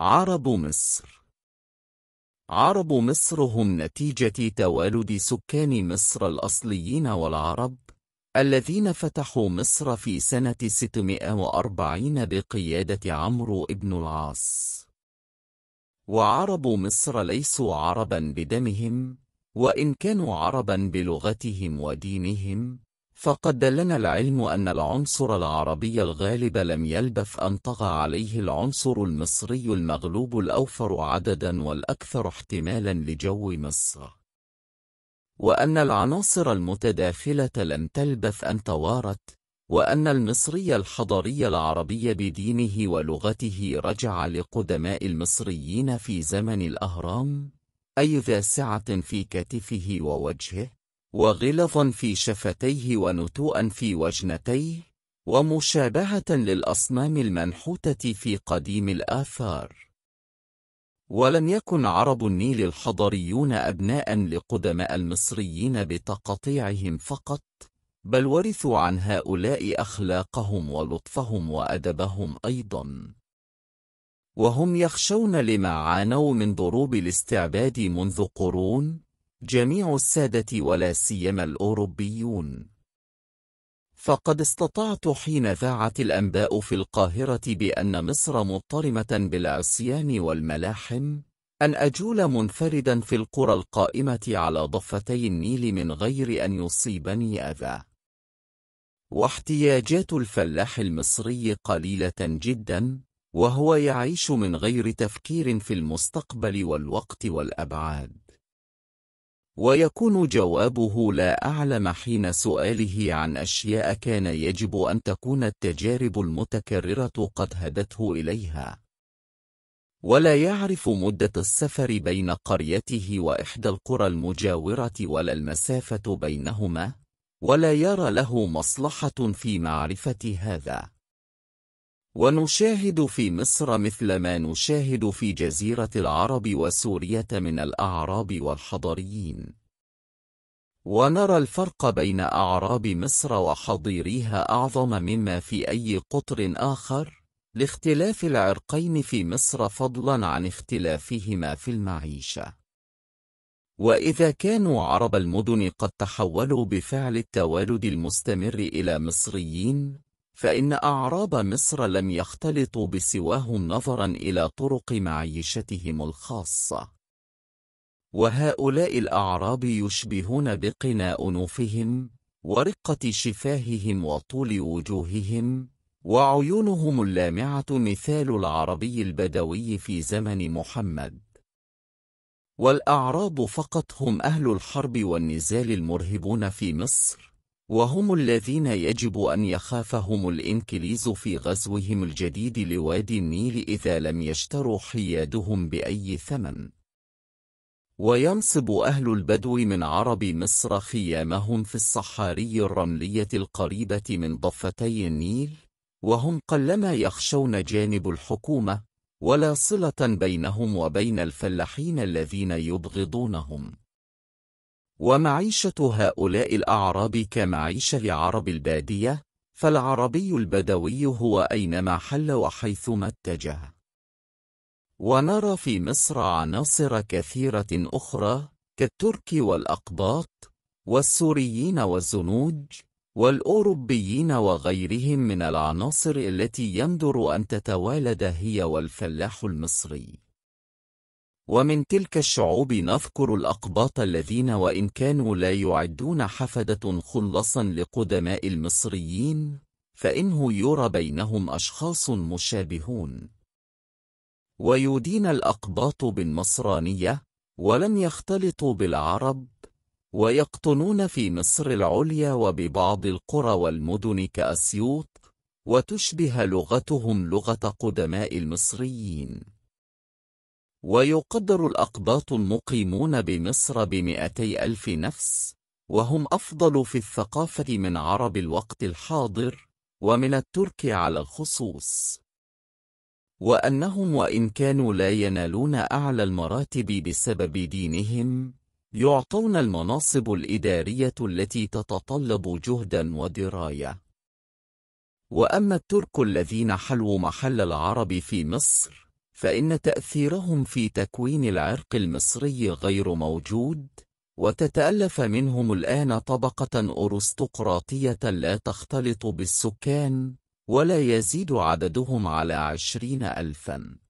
عرب مصر عرب مصر هم نتيجة توالد سكان مصر الأصليين والعرب الذين فتحوا مصر في سنة 640 بقيادة عمرو بن العاص وعرب مصر ليسوا عربا بدمهم وإن كانوا عربا بلغتهم ودينهم فقد دلنا العلم أن العنصر العربي الغالب لم يلبث أن طغى عليه العنصر المصري المغلوب الأوفر عددا والأكثر احتمالا لجو مصر وأن العناصر المتداخلة لم تلبث أن توارت وأن المصري الحضري العربي بدينه ولغته رجع لقدماء المصريين في زمن الأهرام أي ذاسعة في كتفه ووجهه وغلظا في شفتيه ونتوءا في وجنتيه ومشابهة للأصنام المنحوتة في قديم الآثار ولم يكن عرب النيل الحضريون أبناء لقدماء المصريين بتقطيعهم فقط بل ورثوا عن هؤلاء أخلاقهم ولطفهم وأدبهم أيضا وهم يخشون لما عانوا من ضروب الاستعباد منذ قرون جميع السادة ولا سيما الأوروبيون فقد استطعت حين ذاعت الأنباء في القاهرة بأن مصر مضطرمة بالعصيان والملاحم أن أجول منفردا في القرى القائمة على ضفتي النيل من غير أن يصيبني أذى واحتياجات الفلاح المصري قليلة جدا وهو يعيش من غير تفكير في المستقبل والوقت والأبعاد ويكون جوابه لا أعلم حين سؤاله عن أشياء كان يجب أن تكون التجارب المتكررة قد هدته إليها ولا يعرف مدة السفر بين قريته وإحدى القرى المجاورة ولا المسافة بينهما ولا يرى له مصلحة في معرفة هذا ونشاهد في مصر مثل ما نشاهد في جزيرة العرب وسورية من الأعراب والحضريين ونرى الفرق بين أعراب مصر وحضيريها أعظم مما في أي قطر آخر لاختلاف العرقين في مصر فضلا عن اختلافهما في المعيشة وإذا كانوا عرب المدن قد تحولوا بفعل التوالد المستمر إلى مصريين فإن أعراب مصر لم يختلطوا بسواهم نظرا إلى طرق معيشتهم الخاصة وهؤلاء الأعراب يشبهون بقنا أنوفهم ورقة شفاههم وطول وجوههم وعيونهم اللامعة مثال العربي البدوي في زمن محمد والأعراب فقط هم أهل الحرب والنزال المرهبون في مصر وهم الذين يجب أن يخافهم الإنكليز في غزوهم الجديد لوادي النيل إذا لم يشتروا حيادهم بأي ثمن وينصب أهل البدو من عرب مصر خيامهم في الصحاري الرملية القريبة من ضفتي النيل وهم قلما يخشون جانب الحكومة ولا صلة بينهم وبين الفلاحين الذين يبغضونهم ومعيشة هؤلاء الأعراب كمعيشة عرب البادية فالعربي البدوي هو أينما حل وحيثما اتجه ونرى في مصر عناصر كثيرة أخرى كالترك والأقباط والسوريين والزنوج والأوروبيين وغيرهم من العناصر التي يندر أن تتوالد هي والفلاح المصري ومن تلك الشعوب نذكر الأقباط الذين وإن كانوا لا يعدون حفدة خلصا لقدماء المصريين فإنه يرى بينهم أشخاص مشابهون ويدين الأقباط بالنصرانية ولم يختلطوا بالعرب ويقطنون في مصر العليا وببعض القرى والمدن كأسيوط وتشبه لغتهم لغة قدماء المصريين ويقدر الأقباط المقيمون بمصر بمئتي ألف نفس وهم أفضل في الثقافة من عرب الوقت الحاضر ومن الترك على الخصوص وأنهم وإن كانوا لا ينالون أعلى المراتب بسبب دينهم يعطون المناصب الإدارية التي تتطلب جهدا ودراية وأما الترك الذين حلوا محل العرب في مصر فإن تأثيرهم في تكوين العرق المصري غير موجود وتتألف منهم الآن طبقة أرستقراطية لا تختلط بالسكان ولا يزيد عددهم على عشرين ألفاً